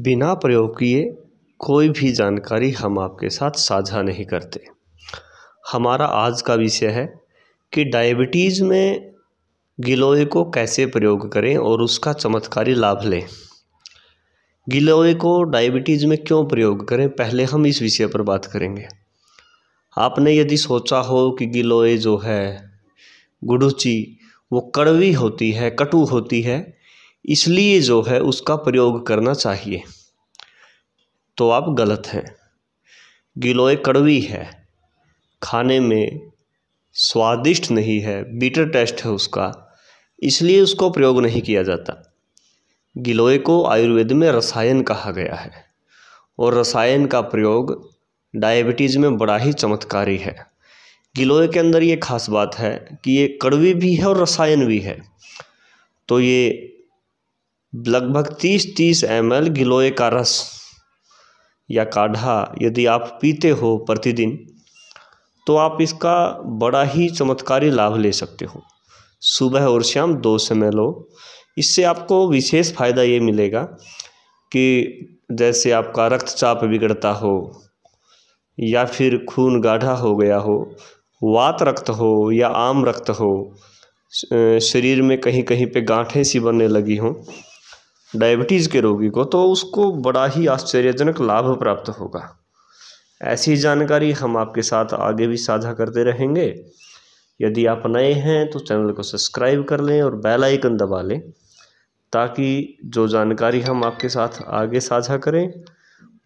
बिना प्रयोग किए कोई भी जानकारी हम आपके साथ साझा नहीं करते हमारा आज का विषय है कि डायबिटीज़ में गिलोय को कैसे प्रयोग करें और उसका चमत्कारी लाभ लें गिलोय को डायबिटीज़ में क्यों प्रयोग करें पहले हम इस विषय पर बात करेंगे आपने यदि सोचा हो कि गिलोय जो है गुडुची वो कड़वी होती है कटु होती है इसलिए जो है उसका प्रयोग करना चाहिए तो आप गलत हैं गिलोय कड़वी है खाने में स्वादिष्ट नहीं है बीटर टेस्ट है उसका इसलिए उसको प्रयोग नहीं किया जाता गिलोय को आयुर्वेद में रसायन कहा गया है और रसायन का प्रयोग डायबिटीज़ में बड़ा ही चमत्कारी है गिलोय के अंदर ये खास बात है कि ये कड़वी भी है और रसायन भी है तो ये लगभग 30-30 एम एल गिलोय का रस या काढ़ा यदि आप पीते हो प्रतिदिन तो आप इसका बड़ा ही चमत्कारी लाभ ले सकते हो सुबह और शाम दो समय लो इससे आपको विशेष फ़ायदा ये मिलेगा कि जैसे आपका रक्तचाप बिगड़ता हो या फिर खून गाढ़ा हो गया हो वात रक्त हो या आम रक्त हो शरीर में कहीं कहीं पे गांठें सी बनने लगी हों डायबिटीज़ के रोगी को तो उसको बड़ा ही आश्चर्यजनक लाभ प्राप्त होगा ऐसी जानकारी हम आपके साथ आगे भी साझा करते रहेंगे यदि आप नए हैं तो चैनल को सब्सक्राइब कर लें और बेल आइकन दबा लें ताकि जो जानकारी हम आपके साथ आगे साझा करें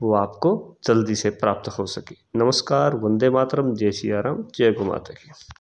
वो आपको जल्दी से प्राप्त हो सके नमस्कार वंदे मातरम जय सियाराम जय गुमाता की